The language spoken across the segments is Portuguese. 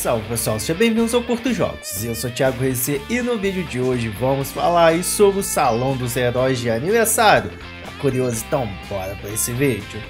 Salve pessoal, sejam bem-vindos ao Curto Jogos. Eu sou Thiago Reis e no vídeo de hoje vamos falar sobre o Salão dos Heróis de Aniversário. Tá curioso? Então bora para esse vídeo.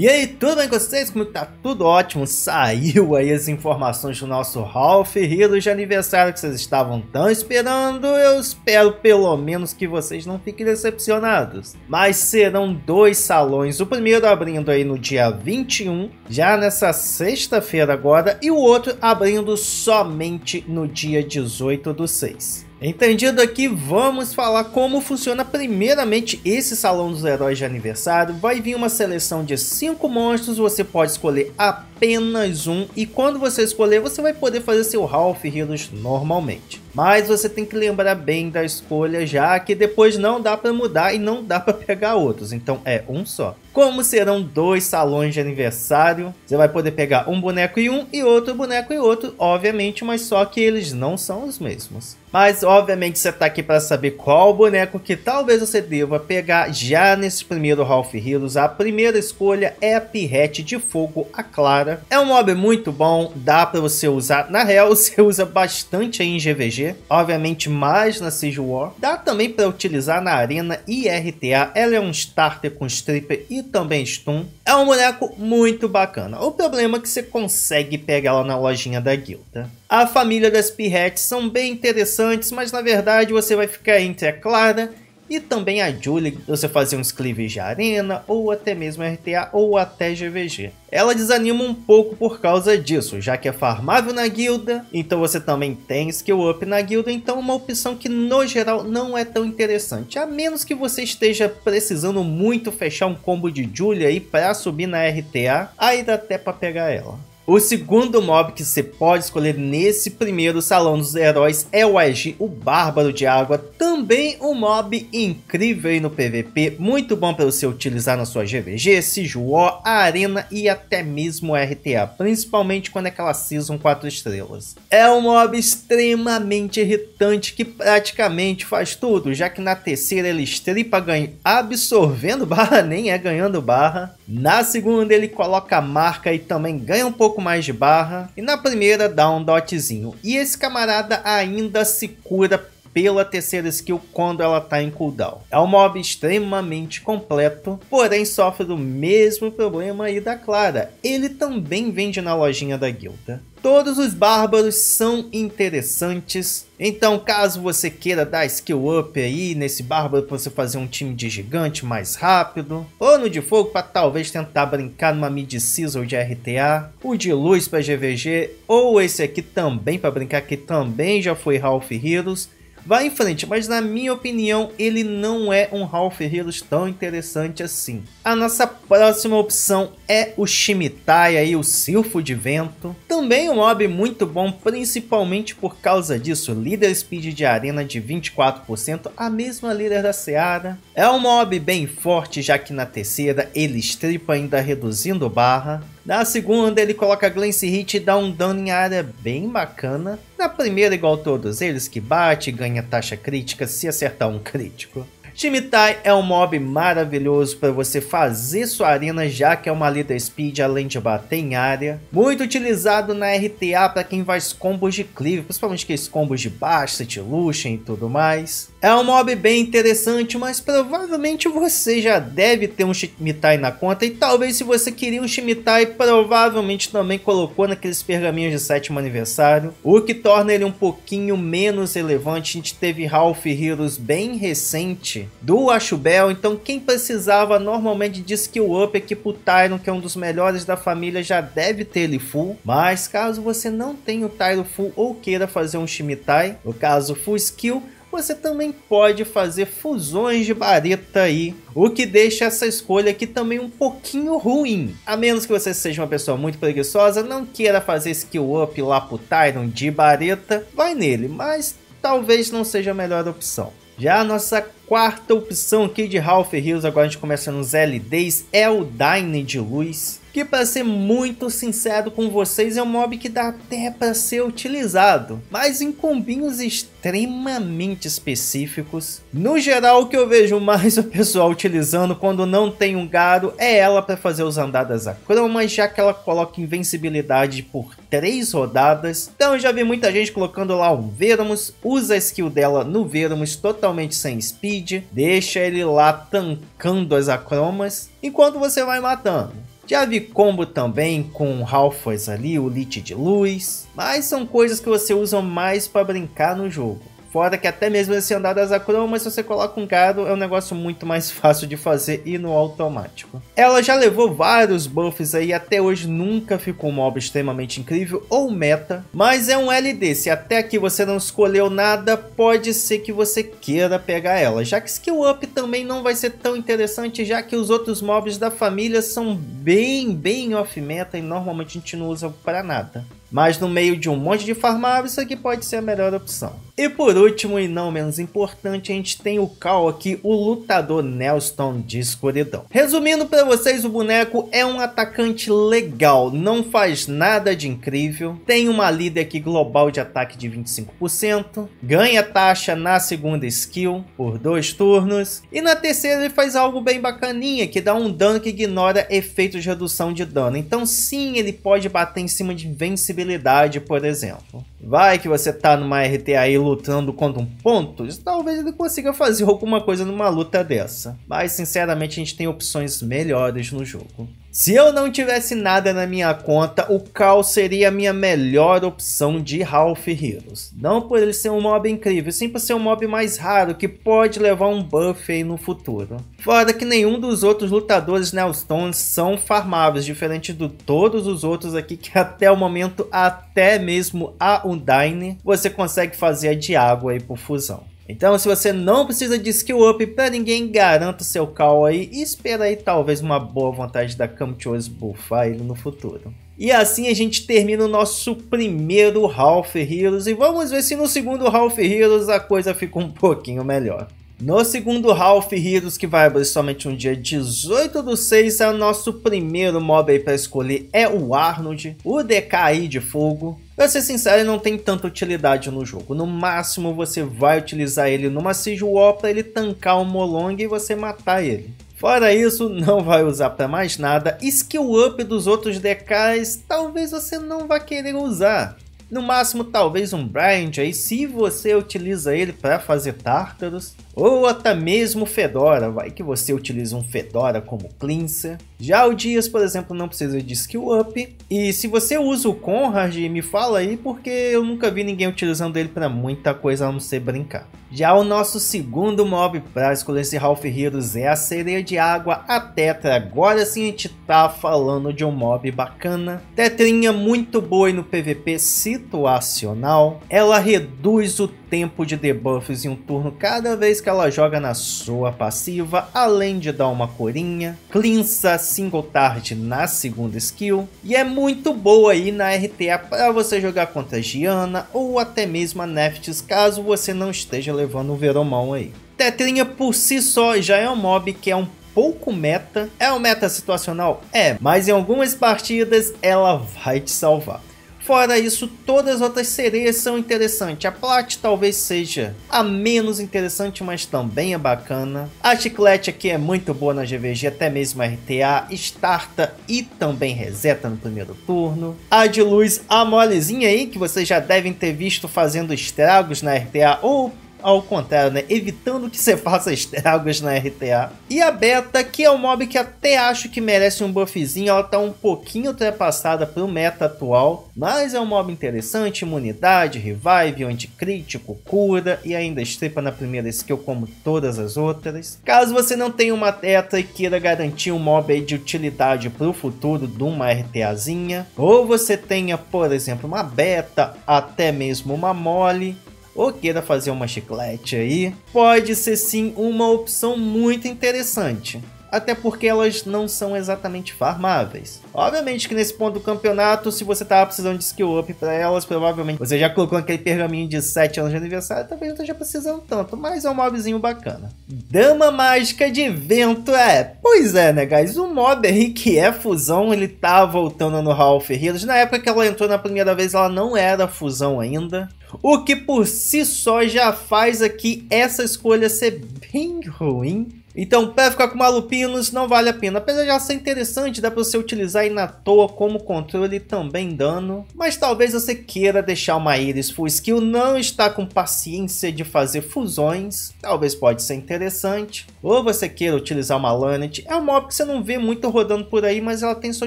E aí, tudo bem com vocês? Como tá tudo ótimo? Saiu aí as informações do nosso Hall Ferreiro de aniversário que vocês estavam tão esperando. Eu espero pelo menos que vocês não fiquem decepcionados. Mas serão dois salões, o primeiro abrindo aí no dia 21, já nessa sexta-feira agora, e o outro abrindo somente no dia 18 do 6. Entendido aqui, vamos falar como funciona primeiramente esse Salão dos Heróis de Aniversário. Vai vir uma seleção de 5 monstros, você pode escolher apenas apenas um e quando você escolher você vai poder fazer seu Half Heroes normalmente. Mas você tem que lembrar bem da escolha já que depois não dá para mudar e não dá para pegar outros, então é um só. Como serão dois salões de aniversário, você vai poder pegar um boneco e um e outro boneco e outro, obviamente, mas só que eles não são os mesmos. Mas obviamente você está aqui para saber qual boneco que talvez você deva pegar já nesse primeiro Half Heroes. A primeira escolha é a Pirrete de Fogo, a Clara cara. É um mob muito bom, dá para você usar. Na real, você usa bastante aí em GVG, obviamente mais na Siege War. Dá também para utilizar na Arena e RTA. Ela é um starter com stripper e também stun. É um boneco muito bacana. O problema é que você consegue pegar ela na lojinha da guilda. A família das pirates são bem interessantes, mas na verdade você vai ficar entre a Clara e também a Julie, você fazia uns cleaves de arena, ou até mesmo RTA, ou até GVG. Ela desanima um pouco por causa disso, já que é farmável na guilda, então você também tem skill up na guilda, então é uma opção que no geral não é tão interessante, a menos que você esteja precisando muito fechar um combo de Julie aí para subir na RTA, aí dá até para pegar ela. O segundo mob que você pode escolher nesse primeiro salão dos heróis é o Aegi, o Bárbaro de Água, também um mob incrível aí no PVP, muito bom para você utilizar na sua GVG, Sijuó, Arena e até mesmo RTA, principalmente quando é aquela Season 4 estrelas. É um mob extremamente irritante que praticamente faz tudo, já que na terceira ele estripa ganho absorvendo barra, nem é ganhando barra. Na segunda ele coloca marca e também ganha um pouco pouco mais de barra e na primeira dá um dotzinho. E esse camarada ainda se cura pela terceira skill quando ela está em cooldown. É um mob extremamente completo, porém sofre do mesmo problema aí da Clara. Ele também vende na lojinha da guilda. Todos os bárbaros são interessantes, então caso você queira dar skill up aí nesse bárbaro para você fazer um time de gigante mais rápido, ou no de fogo para talvez tentar brincar numa mid season de RTA, o de luz para GVG, ou esse aqui também para brincar que também já foi Ralph Heroes, Vai em frente, mas na minha opinião ele não é um Hall Ferreiros tão interessante assim. A nossa próxima opção é o Shimitai e o Silfo de Vento. Também um mob muito bom, principalmente por causa disso, líder speed de arena de 24%, a mesma líder da Seara. É um mob bem forte, já que na terceira ele estripa ainda reduzindo barra. Na segunda, ele coloca Glance Hit e dá um dano em área bem bacana. Na primeira, igual todos eles, que bate, ganha taxa crítica se acertar um crítico. Chimitai é um mob maravilhoso para você fazer sua arena, já que é uma leader speed além de bater em área. Muito utilizado na RTA para quem faz combos de cleave, principalmente aqueles combos de Bastet, luchem e tudo mais. É um mob bem interessante, mas provavelmente você já deve ter um Chimitai na conta e talvez se você queria um Chimitai, provavelmente também colocou naqueles pergaminhos de sétimo aniversário, o que torna ele um pouquinho menos relevante. A gente teve Ralph Heroes bem recente do Ashubel, então quem precisava normalmente de skill up aqui pro Tyron, que é um dos melhores da família, já deve ter ele full, mas caso você não tenha o Tyron full ou queira fazer um Shimitai, no caso full skill, você também pode fazer fusões de bareta aí, o que deixa essa escolha aqui também um pouquinho ruim. A menos que você seja uma pessoa muito preguiçosa, não queira fazer skill up lá pro Tyron de bareta, vai nele, mas talvez não seja a melhor opção. Já a nossa Quarta opção aqui de Ralph Hills, agora a gente começa nos LDs, é o Dyne de Luz que para ser muito sincero com vocês é um mob que dá até para ser utilizado, mas em combinhos extremamente específicos. No geral, o que eu vejo mais o pessoal utilizando quando não tem um Garo é ela para fazer os andadas acromas, já que ela coloca invencibilidade por 3 rodadas. Então eu já vi muita gente colocando lá um Vermos, usa a skill dela no Vermos totalmente sem speed, deixa ele lá tancando as acromas enquanto você vai matando. Já vi combo também com Halfas ali, o lit de Luz, mas são coisas que você usa mais para brincar no jogo. Fora que até mesmo esse andar das acromas, se você coloca um caro, é um negócio muito mais fácil de fazer e no automático. Ela já levou vários buffs aí, até hoje nunca ficou um mob extremamente incrível ou meta, mas é um LD, se até aqui você não escolheu nada, pode ser que você queira pegar ela, já que skill up também não vai ser tão interessante, já que os outros mobs da família são bem, bem off meta e normalmente a gente não usa para nada. Mas no meio de um monte de farmáveis, isso aqui pode ser a melhor opção. E por último, e não menos importante, a gente tem o Cal aqui, o lutador Nelston de escuridão. Resumindo para vocês, o boneco é um atacante legal, não faz nada de incrível, tem uma líder aqui global de ataque de 25%, ganha taxa na segunda skill por dois turnos, e na terceira ele faz algo bem bacaninha, que dá um dano que ignora efeitos de redução de dano. Então sim, ele pode bater em cima de invencibilidade, por exemplo. Vai que você tá numa RTA aí lutando contra um ponto, talvez ele consiga fazer alguma coisa numa luta dessa. Mas sinceramente a gente tem opções melhores no jogo. Se eu não tivesse nada na minha conta, o Cal seria a minha melhor opção de Half Heroes. Não por ele ser um mob incrível, sim por ser um mob mais raro que pode levar um buff aí no futuro. Fora que nenhum dos outros lutadores Nelstones são farmáveis, diferente de todos os outros aqui que até o momento, até mesmo a Undyne, você consegue fazer de água aí por fusão. Então, se você não precisa de skill up para ninguém, garanta seu call aí e espera aí talvez uma boa vantagem da Camcho's buffar ele no futuro. E assim a gente termina o nosso primeiro Half Heroes e vamos ver se no segundo Half Heroes a coisa fica um pouquinho melhor. No segundo Half Heroes, que vai abrir somente um dia 18 do 6, é o nosso primeiro mob aí para escolher é o Arnold, o DK aí de fogo, Pra ser sincero, ele não tem tanta utilidade no jogo. No máximo, você vai utilizar ele numa Siege War pra ele tancar o Molong e você matar ele. Fora isso, não vai usar para mais nada. Skill up dos outros DKs, talvez você não vá querer usar. No máximo, talvez um Blind aí, se você utiliza ele para fazer Tartarus ou até mesmo Fedora, vai que você utiliza um Fedora como cleanser. Já o Dias, por exemplo, não precisa de skill up. E se você usa o Conrad, me fala aí, porque eu nunca vi ninguém utilizando ele para muita coisa a não ser brincar. Já o nosso segundo mob para escolher esse Half Heroes é a sereia de água, a Tetra. Agora sim a gente tá falando de um mob bacana. Tetrinha muito boa no PVP situacional. Ela reduz o tempo de debuffs em um turno cada vez que ela joga na sua passiva, além de dar uma corinha, cleansa single target na segunda skill, e é muito boa aí na RTA para você jogar contra Giana ou até mesmo a Neftis caso você não esteja levando o veromão aí. Tetrinha por si só já é um mob que é um pouco meta. É um meta situacional? É, mas em algumas partidas ela vai te salvar. Fora isso, todas as outras sereias são interessantes. A Plat talvez seja a menos interessante, mas também é bacana. A Chiclete aqui é muito boa na GVG, até mesmo RTA, starta e também reseta no primeiro turno. A de Luz, a molezinha aí, que vocês já devem ter visto fazendo estragos na RTA ou ao contrário, né? Evitando que você faça estragos na RTA. E a Beta, que é um mob que até acho que merece um buffzinho, ela tá um pouquinho ultrapassada pro meta atual, mas é um mob interessante, imunidade, revive, anticrítico, cura e ainda estripa na primeira skill como todas as outras. Caso você não tenha uma teta e queira garantir um mob de utilidade pro futuro de uma RTAzinha, ou você tenha, por exemplo, uma Beta, até mesmo uma Mole, ou queira fazer uma chiclete aí, pode ser sim uma opção muito interessante até porque elas não são exatamente farmáveis. Obviamente que nesse ponto do campeonato, se você tava precisando de skill up para elas, provavelmente você já colocou aquele pergaminho de 7 anos de aniversário, talvez não esteja precisando tanto, mas é um mobzinho bacana. Dama Mágica de Vento é... Pois é, né, guys? O mob aí que é fusão, ele tá voltando no Ralph Heroes. Na época que ela entrou na primeira vez, ela não era fusão ainda. O que por si só já faz aqui essa escolha ser bem ruim então, para ficar com malupinos não vale a pena. Apesar de já ser interessante, dá para você utilizar aí na toa como controle também dano. Mas talvez você queira deixar uma Iris full skill, não está com paciência de fazer fusões. Talvez pode ser interessante ou você queira utilizar uma Lanet, é um mob que você não vê muito rodando por aí, mas ela tem sua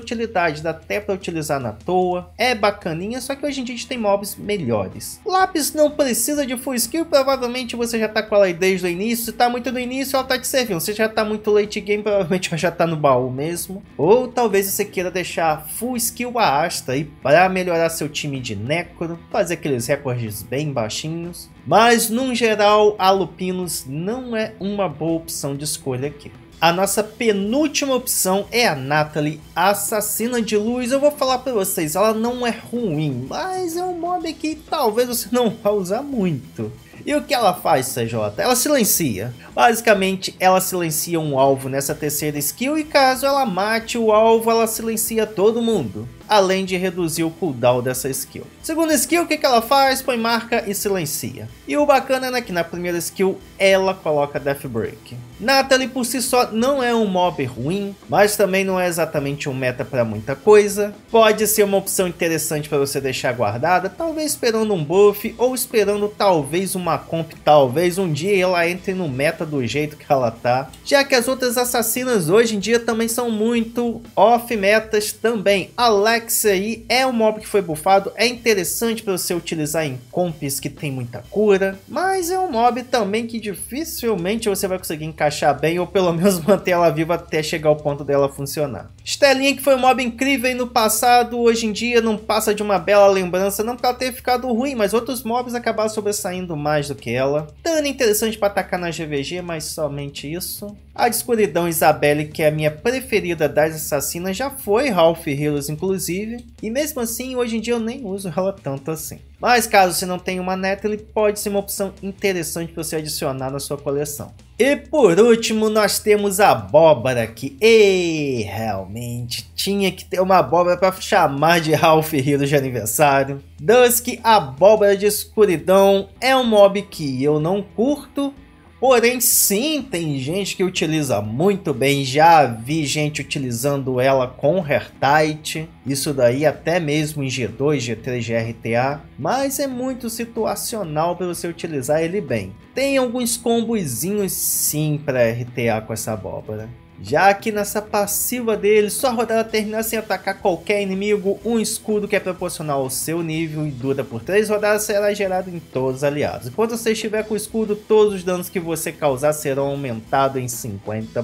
utilidade, dá até para utilizar na toa, é bacaninha, só que hoje em dia a gente tem mobs melhores. Lápis não precisa de full skill, provavelmente você já tá com ela aí desde o início, se tá muito no início ela tá te servindo, se já tá muito late game, provavelmente ela já tá no baú mesmo, ou talvez você queira deixar full skill a Asta aí para melhorar seu time de Necro, fazer aqueles recordes bem baixinhos, mas no geral a Lupinos não é uma boa opção opção de escolha aqui. A nossa penúltima opção é a Natalie, Assassina de Luz. Eu vou falar para vocês, ela não é ruim, mas é um mob que talvez você não vá usar muito. E o que ela faz, CJ? Ela silencia. Basicamente, ela silencia um alvo nessa terceira skill e caso ela mate o alvo, ela silencia todo mundo além de reduzir o cooldown dessa skill. Segunda skill, o que, que ela faz? Põe marca e silencia. E o bacana é que na primeira skill ela coloca Death Break. Natalie por si só não é um mob ruim, mas também não é exatamente um meta para muita coisa. Pode ser uma opção interessante para você deixar guardada, talvez esperando um buff ou esperando talvez uma comp, talvez um dia ela entre no meta do jeito que ela tá. Já que as outras assassinas hoje em dia também são muito off metas também. Alex Flex aí é um mob que foi bufado, é interessante para você utilizar em comps que tem muita cura, mas é um mob também que dificilmente você vai conseguir encaixar bem ou pelo menos manter ela viva até chegar ao ponto dela funcionar. Stellinha que foi um mob incrível no passado, hoje em dia não passa de uma bela lembrança, não porque ela ter ficado ruim, mas outros mobs acabaram sobressaindo mais do que ela. Dano interessante para atacar na GVG, mas somente isso. A de Escuridão Isabelle, que é a minha preferida das assassinas, já foi Ralph Heroes, inclusive inclusive. E mesmo assim, hoje em dia eu nem uso ela tanto assim. Mas caso você não tenha uma neta, ele pode ser uma opção interessante para você adicionar na sua coleção. E por último, nós temos a abóbora, que e, realmente tinha que ter uma abóbora para chamar de Ralph Hero de aniversário. Dusk, abóbora de escuridão, é um mob que eu não curto, Porém, sim, tem gente que utiliza muito bem. Já vi gente utilizando ela com Hertite, isso daí até mesmo em G2, G3, GRTA, mas é muito situacional para você utilizar ele bem. Tem alguns combozinhos sim para RTA com essa abóbora. Já que nessa passiva dele, sua rodada termina sem atacar qualquer inimigo, um escudo que é proporcional ao seu nível e dura por 3 rodadas será gerado em todos os aliados. Enquanto você estiver com o escudo, todos os danos que você causar serão aumentados em 50%.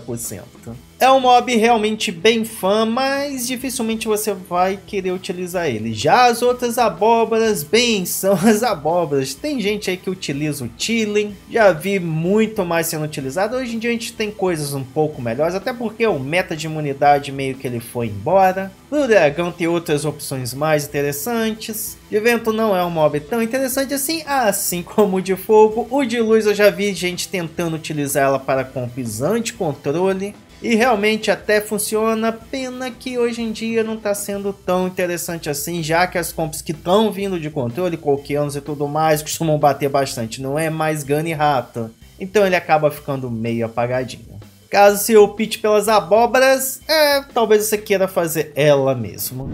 É um mob realmente bem fã, mas dificilmente você vai querer utilizar ele. Já as outras abóboras, bem, são as abóboras. Tem gente aí que utiliza o Chilling, já vi muito mais sendo utilizado. Hoje em dia a gente tem coisas um pouco melhores, até porque o meta de imunidade meio que ele foi embora. O dragão tem outras opções mais interessantes. De vento não é um mob tão interessante assim, assim como o de fogo. O de luz eu já vi gente tentando utilizar ela para compis controle e realmente até funciona, pena que hoje em dia não está sendo tão interessante assim, já que as comps que estão vindo de controle, coqueanos e tudo mais, costumam bater bastante, não é mais Gun e Rata. Então ele acaba ficando meio apagadinho. Caso se opte pelas abóboras, é, talvez você queira fazer ela mesmo.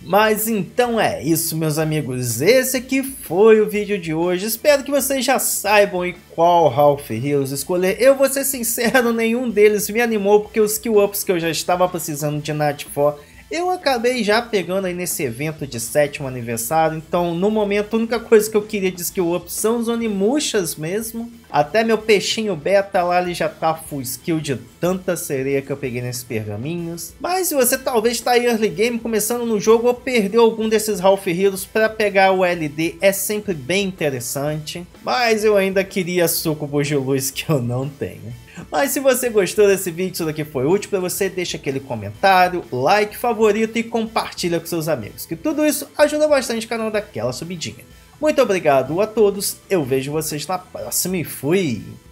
Mas então é isso, meus amigos. Esse aqui foi o vídeo de hoje. Espero que vocês já saibam e qual Ralph Hills escolher. Eu vou ser sincero, nenhum deles me animou, porque os skill ups que eu já estava precisando de Nightfall, eu acabei já pegando aí nesse evento de sétimo aniversário, então no momento a única coisa que eu queria de skill ups são os Onimushas mesmo. Até meu peixinho beta lá ele já tá full skill de tanta sereia que eu peguei nesses pergaminhos. Mas se você talvez tá em early game começando no jogo ou perdeu algum desses Half Heroes para pegar o LD é sempre bem interessante. Mas eu ainda queria sucubos de luz que eu não tenho. Mas se você gostou desse vídeo, isso daqui foi útil para você, deixa aquele comentário, like, favorito e compartilha com seus amigos, que tudo isso ajuda bastante o canal daquela subidinha. Muito obrigado a todos, eu vejo vocês na próxima e fui!